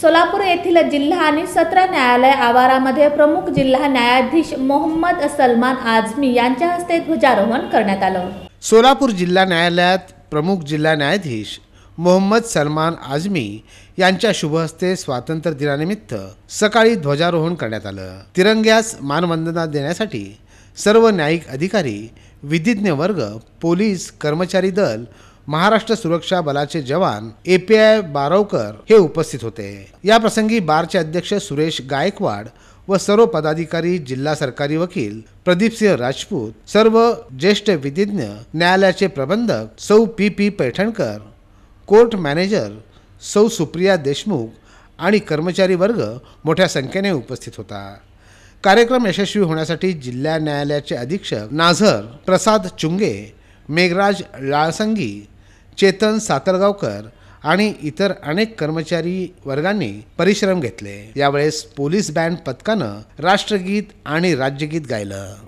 सोलापूर येथील जिल्हा आणि सत्र न्यायालय आवारामध्ये प्रमुख जिल्हा न्यायाधीश मोहम्मद सलमान आझमी यांच्या हस्ते ध्वजारोहण करण्यात आलं सोलापूर जिल्हा न्यायालयात प्रमुख जिल्हा न्यायाधीश मोहम्मद सलमान आझमी यांच्या शुभहस्ते स्वातंत्र्य दिनानिमित्त सकाळी ध्वजारोहण करण्यात आलं तिरंग्यास मानवंदना देण्यासाठी सर्व न्यायिक अधिकारी विधिज्ञ वर्ग पोलीस कर्मचारी दल महाराष्ट्र सुरक्षा बलाचे जवान ए पी आय बारवकर हे उपस्थित होते या प्रसंगी बारचे अध्यक्ष सुरेश गायकवाड व सर्व पदाधिकारी जिल्हा सरकारी वकील प्रदीप सिंह राजपूत सर्व ज्येष्ठ विधिज्ञ न्यायालयाचे प्रबंधक सौ P P Paithankar court manager सौ सुप्रिया देशमुख आणि कर्मचारी वर्ग मोठ्या संख्येने उपस्थित होता कार्यक्रम यशस्वी होण्यासाठी जिल्हा न्यायालयाचे अधीक्षक नाझर प्रसाद चुंगे मेघराज लाळसंगी चेतन सातरगावकर आणि इतर अनेक कर्मचारी वर्गांनी परिश्रम घेतले यावेळेस पोलीस बँड पथकानं राष्ट्रगीत आणि राज्यगीत गायलं